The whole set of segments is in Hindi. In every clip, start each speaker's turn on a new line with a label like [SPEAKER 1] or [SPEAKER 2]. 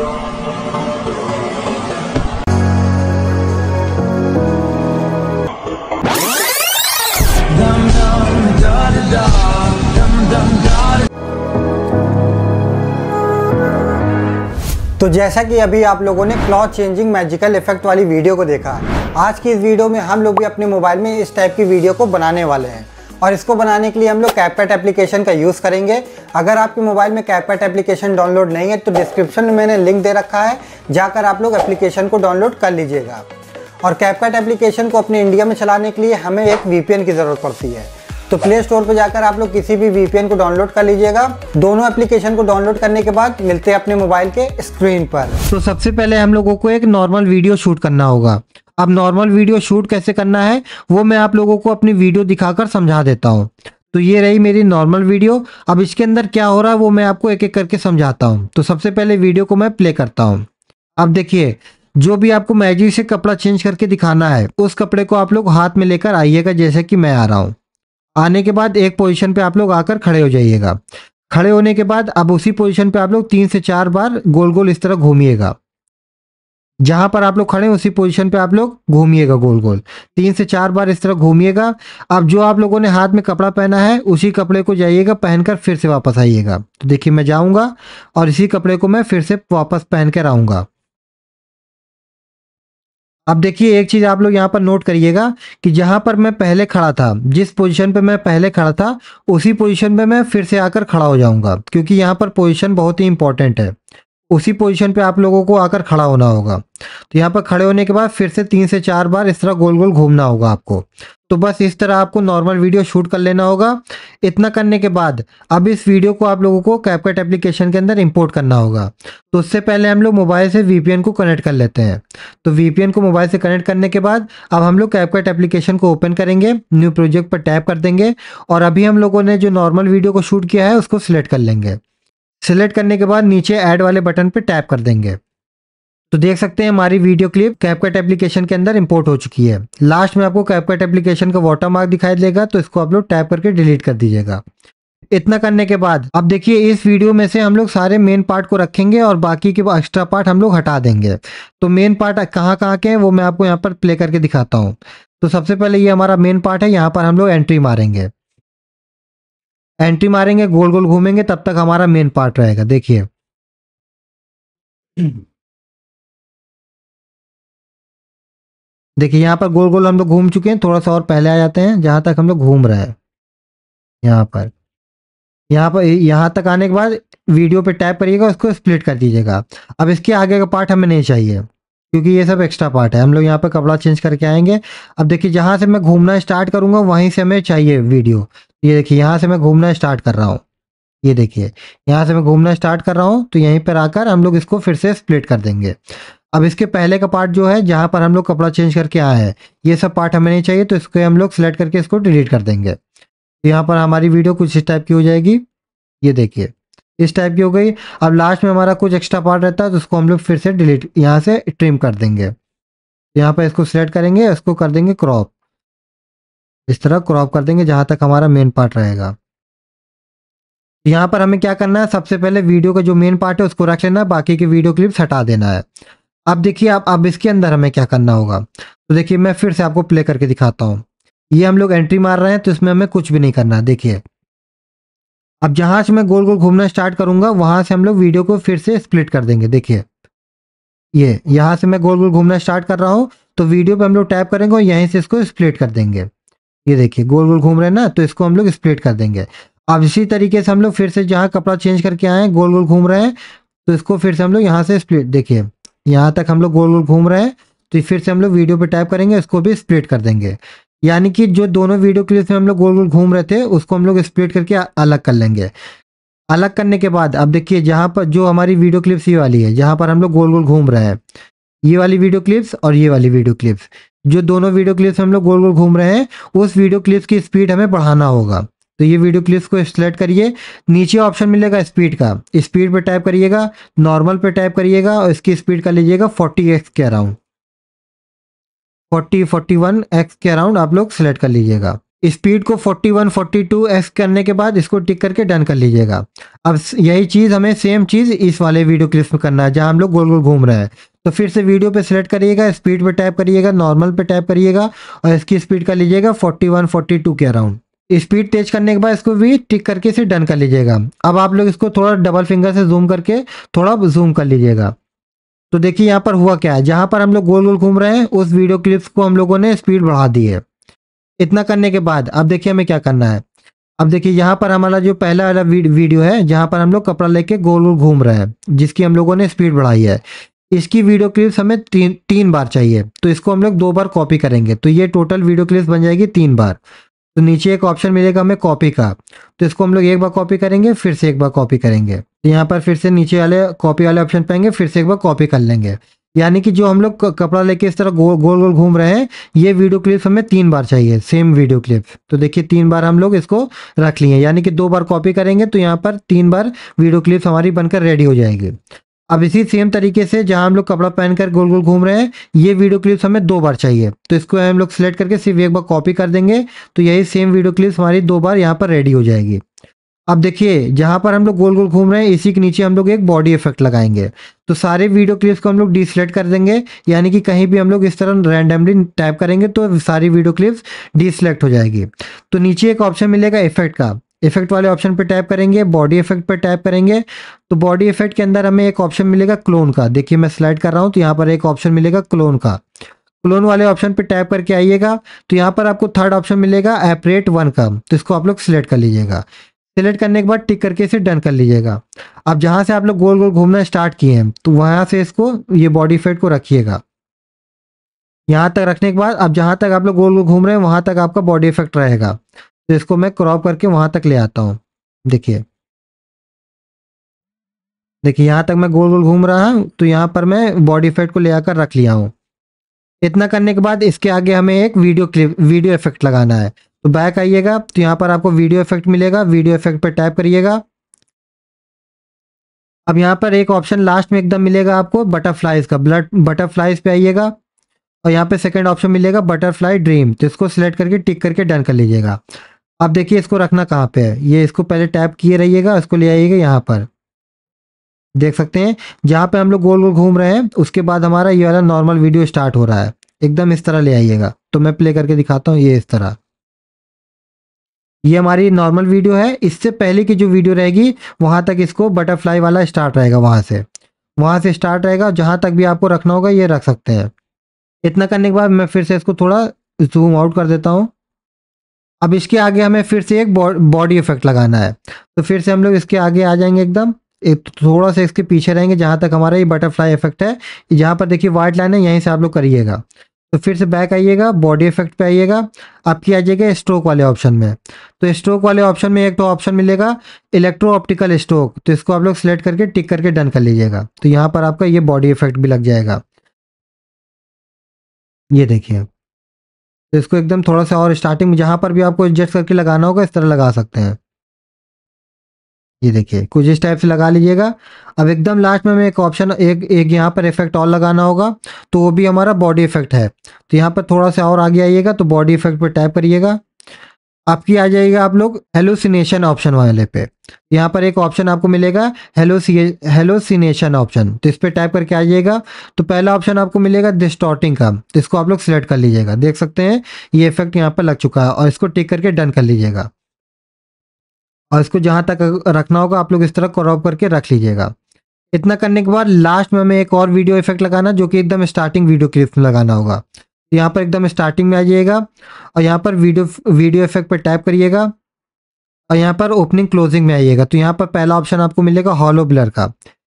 [SPEAKER 1] तो जैसा कि अभी आप लोगों ने क्लॉथ चेंजिंग मैजिकल इफेक्ट वाली वीडियो को देखा आज की इस वीडियो में हम लोग भी अपने मोबाइल में इस टाइप की वीडियो को बनाने वाले हैं और इसको बनाने के लिए हम लोग कैपेट एप्लीकेशन का यूज़ करेंगे अगर आपके मोबाइल में कैपेट एप्लीकेशन डाउनलोड नहीं है तो डिस्क्रिप्शन में मैंने लिंक दे रखा है जाकर आप लोग एप्लीकेशन को डाउनलोड कर लीजिएगा और कैपकट एप्लीकेशन को अपने इंडिया में चलाने के लिए हमें एक वी की ज़रूरत पड़ती है तो प्ले स्टोर पर जाकर आप लोग किसी भी वी को डाउनलोड कर लीजिएगा दोनों एप्लीकेशन को डाउनलोड करने के बाद मिलते हैं अपने मोबाइल के स्क्रीन पर तो सबसे पहले हम लोगों को एक नॉर्मल वीडियो शूट करना होगा अब नॉर्मल वीडियो शूट कैसे करना है वो मैं आप लोगों को अपनी वीडियो दिखाकर समझा देता हूँ तो ये रही मेरी नॉर्मल वीडियो अब इसके अंदर क्या हो रहा है वो मैं आपको एक एक करके समझाता हूँ तो सबसे पहले वीडियो को मैं प्ले करता हूँ अब देखिए जो भी आपको मैजिक से कपड़ा चेंज करके दिखाना है उस कपड़े को आप लोग हाथ में लेकर आइएगा जैसे कि मैं आ रहा हूँ आने के बाद एक पोजिशन पर आप लोग आकर खड़े हो जाइएगा खड़े होने के बाद अब उसी पोजिशन पर आप लोग तीन से चार बार गोल गोल इस तरह घूमिएगा जहां पर आप लोग खड़े उसी पोजीशन पे आप लोग घूमिएगा गोल गोल तीन से चार बार इस तरह घूमिएगा अब जो आप लोगों ने हाथ में कपड़ा पहना है उसी कपड़े को जाइएगा पहनकर फिर से वापस आइएगा तो देखिए मैं जाऊंगा और इसी कपड़े को मैं फिर से वापस पहन कर अब देखिए एक चीज़ आप लोग यहाँ पर नोट करिएगा कि जहां पर मैं पहले खड़ा था जिस पोजीशन पे मैं पहले खड़ा था उसी पोजीशन पे मैं फिर से आकर खड़ा हो जाऊंगा क्योंकि यहाँ पर पोजीशन बहुत ही इंपॉर्टेंट है उसी पोजीशन पे आप लोगों को आकर खड़ा होना होगा तो यहाँ पर खड़े होने के बाद फिर से तीन से चार बार इस तरह गोल गोल घूमना होगा आपको तो बस इस तरह आपको नॉर्मल वीडियो शूट कर लेना होगा इतना करने के बाद अब इस वीडियो को आप लोगों को कैपकट एप्लीकेशन के अंदर इंपोर्ट करना होगा तो उससे पहले हम लोग मोबाइल से वीपीएन को कनेक्ट कर लेते हैं तो वीपीएन को मोबाइल से कनेक्ट करने के बाद अब हम लोग कैपकट एप्लीकेशन को ओपन करेंगे न्यू प्रोजेक्ट पर टैप कर देंगे और अभी हम लोगों ने जो नॉर्मल वीडियो को शूट किया है उसको सिलेक्ट कर लेंगे सिलेक्ट करने के बाद नीचे ऐड वाले बटन पर टैप कर देंगे तो देख सकते हैं हमारी वीडियो क्लिप कैपकट एप्लीकेशन के अंदर इंपोर्ट हो चुकी है लास्ट में आपको कैपकट एप्लीकेशन का वाटर मार्क दिखाई देगा तो इसको आप लोग टैप करके डिलीट कर दीजिएगा इतना करने के बाद अब देखिए इस वीडियो में से हम लोग सारे मेन पार्ट को रखेंगे और बाकी के एक्स्ट्रा पार्ट हम लोग हटा देंगे तो मेन पार्ट कहाँ कहाँ के हैं वो मैं आपको यहाँ पर प्ले करके दिखाता हूँ तो सबसे पहले ये हमारा मेन पार्ट है यहाँ पर हम लोग एंट्री मारेंगे एंट्री मारेंगे गोल गोल घूमेंगे तब तक हमारा मेन पार्ट रहेगा देखिए देखिए यहाँ पर गोल गोल हम लोग घूम चुके हैं थोड़ा सा और पहले आ जाते हैं जहाँ तक हम लोग घूम रहे हैं यहाँ पर यहाँ पर यहाँ तक आने के बाद वीडियो पे टैप करिएगा उसको स्प्लिट कर दीजिएगा अब इसके आगे का पार्ट हमें नहीं चाहिए क्योंकि ये सब एक्स्ट्रा पार्ट है हम लोग यहाँ पे कपड़ा चेंज करके आएंगे अब देखिए जहाँ से मैं घूमना स्टार्ट करूँगा वहीं से हमें चाहिए वीडियो ये देखिए यहाँ से मैं घूमना स्टार्ट कर रहा हूँ ये देखिए यहाँ से मैं घूमना स्टार्ट कर रहा हूँ तो यहीं पर आकर हम लोग इसको फिर से स्प्लिट कर देंगे अब इसके पहले का पार्ट जो है जहाँ पर हम लोग कपड़ा चेंज करके आए हैं ये सब पार्ट हमें नहीं चाहिए तो इसको हम लोग सेलेक्ट करके इसको डिलीट कर देंगे तो यहाँ पर हमारी वीडियो कुछ इस टाइप की हो जाएगी ये देखिए इस टाइप की हो गई अब लास्ट में हमारा कुछ एक्स्ट्रा पार्ट रहता है तो उसको हम लोग फिर से डिलीट यहाँ से ट्रिम कर देंगे यहाँ पर इसको सिलेक्ट करेंगे इसको कर देंगे क्रॉप इस तरह क्रॉप कर देंगे जहाँ तक हमारा मेन पार्ट रहेगा यहाँ पर हमें क्या करना है सबसे पहले वीडियो का जो मेन पार्ट है उसको रख लेना है बाकी के वीडियो क्लिप्स हटा देना है अब देखिए आप अब इसके अंदर हमें क्या करना होगा तो देखिए मैं फिर से आपको प्ले करके दिखाता हूँ ये हम लोग एंट्री मार रहे हैं तो इसमें हमें कुछ भी नहीं करना है देखिए अब जहां से मैं गोल गोल घूमना स्टार्ट करूंगा वहां से हम लोग वीडियो को फिर से स्प्लिट कर देंगे देखिए ये यहां से मैं गोल गोल घूमना स्टार्ट कर रहा हूँ तो वीडियो पे हम लोग टैप करेंगे और यहीं से इसको स्प्लिट कर देंगे ये देखिए गोल गोल घूम रहे हैं ना तो इसको हम लोग स्प्लिट कर देंगे अब इसी तरीके से हम लोग फिर से जहाँ कपड़ा चेंज करके आए हैं गोल गोल घूम रहे हैं तो इसको फिर से हम लोग यहाँ से स्प्लिट देखिए यहाँ तक हम लोग गोल गोल घूम रहे हैं तो फिर से हम लोग वीडियो पे टाइप करेंगे इसको भी स्प्लिट कर देंगे यानी कि जो दोनों वीडियो क्लिप्स में हम लोग गोल गोल घूम रहे थे उसको हम लोग स्प्लिट करके अलग कर लेंगे अलग करने के बाद अब देखिए जहाँ पर जो हमारी वीडियो क्लिप्स ये वाली है जहाँ पर हम लोग गोल गोल घूम रहे हैं ये वाली वीडियो क्लिप्स और ये वाली वीडियो क्लिप्स जो दोनों वीडियो क्लिप्स हम लोग गोल गोल घूम रहे हैं उस वीडियो क्लिप्स की स्पीड हमें बढ़ाना होगा तो ये वीडियो क्लिप्स को सिलेक्ट करिए नीचे ऑप्शन मिलेगा स्पीड का स्पीड पर टाइप करिएगा नॉर्मल पर टाइप करिएगा और इसकी स्पीड कर लीजिएगा फोर्टी एक्स के around forty forty one X के अराउंड आप लोग सेलेक्ट कर लीजिएगा स्पीड को 41 42 एक्स करने के बाद इसको टिक करके डन कर लीजिएगा अब यही चीज़ हमें सेम चीज़ इस वाले वीडियो क्लिप में करना है जहाँ हम लोग गोल गोल घूम रहे हैं तो फिर से वीडियो पे सेलेक्ट करिएगा स्पीड पे टाइप करिएगा नॉर्मल पे टाइप करिएगा और इसकी स्पीड कर लीजिएगा 41 42 के अराउंड स्पीड तेज करने के बाद इसको भी टिक करके इसे डन कर लीजिएगा अब आप लोग इसको थोड़ा डबल फिंगर से जूम करके थोड़ा जूम कर लीजिएगा तो देखिए यहाँ पर हुआ क्या है जहाँ पर हम लोग गोल गोल घूम रहे हैं उस वीडियो क्लिप्स को हम लोगों ने स्पीड बढ़ा दी है इतना करने के बाद अब देखिए हमें क्या करना है अब देखिए यहाँ पर हमारा जो पहला वाला वीडियो है जहाँ पर हम लोग कपड़ा लेके गोल गोल घूम रहे हैं जिसकी हम लोगों ने स्पीड बढ़ाई है इसकी वीडियो क्लिप्स हमें तीन तीन बार चाहिए तो इसको हम लोग दो बार कॉपी करेंगे तो ये टोटल वीडियो क्लिप्स बन जाएगी तीन बार तो नीचे एक ऑप्शन मिलेगा हमें कॉपी का तो इसको हम लोग एक बार कॉपी करेंगे फिर से एक बार कॉपी करेंगे तो यहाँ पर फिर से नीचे वाले कॉपी वाले ऑप्शन पाएंगे फिर से एक बार कॉपी कर लेंगे यानी कि जो हम लोग कपड़ा लेके इस तरह गोल गोल घूम रहे हैं ये वीडियो क्लिप हमें तीन बार चाहिए सेम वीडियो क्लिप तो देखिए तीन बार हम लोग इसको रख लिए यानी कि दो बार कॉपी करेंगे तो यहाँ पर तीन बार वीडियो क्लिप्स हमारी बनकर रेडी हो जाएगी अब इसी सेम तरीके से जहाँ हम लोग कपड़ा पहनकर गोल गोल घूम रहे हैं ये वीडियो क्लिप्स हमें दो बार चाहिए तो इसको हम लोग सेलेक्ट करके सिर्फ एक बार कॉपी कर देंगे तो यही सेम वीडियो क्लिप्स हमारी दो बार यहाँ पर रेडी हो जाएगी अब देखिए जहां पर हम लोग गोल गोल घूम रहे हैं इसी के नीचे हम लोग एक बॉडी इफेक्ट लगाएंगे तो सारे वीडियो क्लिप्स को हम लोग डिसलेक्ट कर देंगे यानी कि कहीं भी हम लोग इस तरह रैंडमली टाइप करेंगे तो सारी वीडियो क्लिप्स डिसलेक्ट हो जाएगी तो नीचे एक ऑप्शन मिलेगा इफेक्ट का इफेक्ट वाले ऑप्शन पर टाइप करेंगे बॉडी इफेक्ट पर टाइप करेंगे तो बॉडी इफेक्ट के अंदर हमें एक ऑप्शन मिलेगा क्लोन का देखिए मैं स्लाइड कर रहा हूँ तो यहाँ पर एक ऑप्शन मिलेगा क्लोन का क्लोन वाले ऑप्शन पर टाइप करके आइएगा तो यहाँ पर आपको थर्ड ऑप्शन मिलेगा एपरेट वन का तो इसको आप लोग सिलेक्ट कर लीजिएगा सेलेक्ट करने के बाद टिक करके इसे डन कर लीजिएगा अब जहाँ से आप लोग गोल गोल घूमना स्टार्ट किए हैं तो वहाँ से इसको ये बॉडी फेट को रखिएगा यहाँ तक रखने के बाद अब जहाँ तक आप लोग गोल गोल घूम रहे हैं वहाँ तक आपका बॉडी इफेक्ट रहेगा तो इसको मैं क्रॉप करके वहाँ तक ले आता हूँ देखिए देखिए यहाँ तक मैं गोल गोल घूम रहा हूँ तो यहाँ पर मैं बॉडी इफेक्ट को ले आकर रख लिया हूँ इतना करने के बाद इसके आगे हमें एक वीडियो क्लिप वीडियो इफेक्ट लगाना है तो बैक आइएगा तो यहाँ पर आपको वीडियो इफेक्ट मिलेगा वीडियो इफेक्ट पर टाइप करिएगा अब यहाँ पर एक ऑप्शन लास्ट में एकदम मिलेगा आपको बटरफ्लाईज का ब्लड बटरफ्लाईज पे आइएगा और यहाँ पे सेकंड ऑप्शन मिलेगा बटरफ्लाई ड्रीम तो इसको सिलेक्ट करके टिक करके डन कर लीजिएगा अब देखिए इसको रखना कहाँ पे है ये इसको पहले टैप किए रहिएगा इसको ले आइएगा यहाँ पर देख सकते हैं जहाँ पे हम लोग गोल गोल घूम रहे हैं उसके बाद हमारा ये वाला नॉर्मल वीडियो स्टार्ट हो रहा है एकदम इस तरह ले आइएगा तो मैं प्ले करके दिखाता हूँ ये इस तरह ये हमारी नॉर्मल वीडियो है इससे पहले की जो वीडियो रहेगी वहां तक इसको बटरफ्लाई वाला स्टार्ट रहेगा वहां से वहां से स्टार्ट रहेगा जहां तक भी आपको रखना होगा ये रख सकते हैं इतना करने के बाद मैं फिर से इसको थोड़ा जूम आउट कर देता हूँ अब इसके आगे हमें फिर से एक बॉडी इफेक्ट लगाना है तो फिर से हम लोग इसके आगे आ जाएंगे एकदम एक थोड़ा सा इसके पीछे रहेंगे जहाँ तक हमारा ये बटरफ्लाई इफेक्ट है जहाँ पर देखिए वाइट लाइन है यहीं से आप लोग करिएगा तो फिर से बैक आइएगा बॉडी इफेक्ट पे आइएगा आपकी आ जाएगा स्ट्रोक वाले ऑप्शन में तो स्ट्रोक वाले ऑप्शन में एक तो ऑप्शन मिलेगा इलेक्ट्रो ऑप्टिकल स्ट्रोक तो इसको आप लोग सिलेक्ट करके टिक करके डन कर लीजिएगा तो यहाँ पर आपका ये बॉडी इफेक्ट भी लग जाएगा ये देखिए तो इसको एकदम थोड़ा सा और स्टार्टिंग में जहाँ पर भी आपको एडजस्ट करके लगाना होगा इस तरह लगा सकते हैं ये देखिए कुछ इस टाइप से लगा लीजिएगा अब एकदम लास्ट में हमें एक ऑप्शन एक एक यहाँ पर इफेक्ट और लगाना होगा तो वो भी हमारा बॉडी इफेक्ट है तो यहाँ पर थोड़ा सा और आगे आइएगा तो बॉडी इफेक्ट पर टाइप करिएगा आपकी आ जाएगा आप लोग हेलोसिनेशन ऑप्शन वाले पे यहाँ पर एक ऑप्शन आपको मिलेगा हेलोसिनेशन ऑप्शन तो इस पर टाइप करके आ जाइएगा तो पहला ऑप्शन आपको मिलेगा डिस्टॉर्टिंग का तो इसको आप लोग सिलेक्ट कर लीजिएगा देख सकते हैं ये इफेक्ट यहाँ पर लग चुका है और इसको टिक करके डन कर लीजिएगा और इसको जहाँ तक रखना होगा आप लोग इस तरह क्रॉप करके रख लीजिएगा इतना करने के बाद लास्ट में हमें एक और वीडियो इफेक्ट लगाना जो कि एकदम स्टार्टिंग वीडियो क्लिप लगाना होगा तो यहाँ पर एकदम स्टार्टिंग में आ जाइएगा और यहाँ पर वीडियो वीडियो इफेक्ट पर टाइप करिएगा और यहाँ पर ओपनिंग क्लोजिंग में आइएगा तो यहाँ पर पहला ऑप्शन आपको मिलेगा हॉलो ब्लर का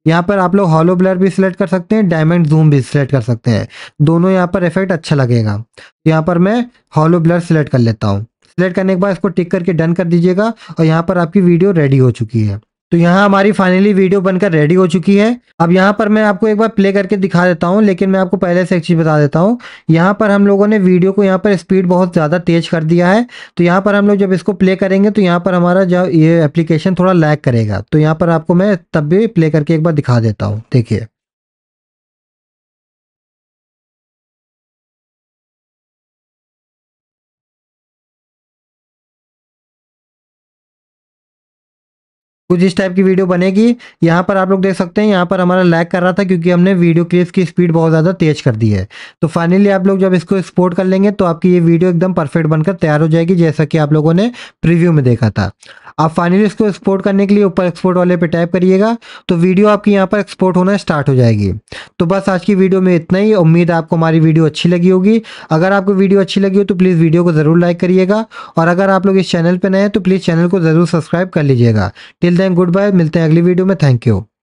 [SPEAKER 1] यहाँ पर आप लोग हॉलो ब्लर भी सिलेक्ट कर सकते हैं डायमंड जूम भी सिलेक्ट कर सकते हैं दोनों यहाँ पर इफेक्ट अच्छा लगेगा तो यहाँ पर मैं हॉलो ब्लर सिलेक्ट कर लेता हूँ सिलेक्ट करने के बाद इसको टिक करके डन कर दीजिएगा और यहाँ पर आपकी वीडियो रेडी हो चुकी है तो यहाँ हमारी फाइनली वीडियो बनकर रेडी हो चुकी है अब यहाँ पर मैं आपको एक बार प्ले करके दिखा देता हूँ लेकिन मैं आपको पहले से एक चीज़ बता देता हूँ यहाँ पर हम लोगों ने वीडियो को यहाँ पर स्पीड बहुत ज़्यादा तेज कर दिया है तो यहाँ पर हम लोग जब इसको प्ले करेंगे तो यहाँ पर हमारा जब ये एप्लीकेशन थोड़ा लैक करेगा तो यहाँ पर आपको मैं तब भी प्ले करके एक बार दिखा देता हूँ देखिए कुछ इस टाइप की वीडियो बनेगी यहाँ पर आप लोग देख सकते हैं यहाँ पर हमारा लैग कर रहा था क्योंकि हमने वीडियो क्लिप्स की स्पीड बहुत ज़्यादा तेज कर दी है तो फाइनली आप लोग जब इसको एक्सपोर्ट कर लेंगे तो आपकी ये वीडियो एकदम परफेक्ट बनकर तैयार हो जाएगी जैसा कि आप लोगों ने प्रिव्यू में देखा था आप फाइनली इसको एक्सपोर्ट करने के लिए ऊपर एक्सपोर्ट वाले पे टाइप करिएगा तो वीडियो आपकी यहाँ पर एक्सपोर्ट होना स्टार्ट हो जाएगी तो बस आज की वीडियो में इतना ही उम्मीद है आपको हमारी वीडियो अच्छी लगी होगी अगर आपको वीडियो अच्छी लगी हो तो प्लीज़ वीडियो को ज़रूर लाइक करिएगा और अगर आप लोग इस चैनल पर नए हैं तो प्लीज़ चैनल को ज़रूर सब्सक्राइब कर लीजिएगा टिल हैं गुड बाय मिलते हैं अगली वीडियो में थैंक यू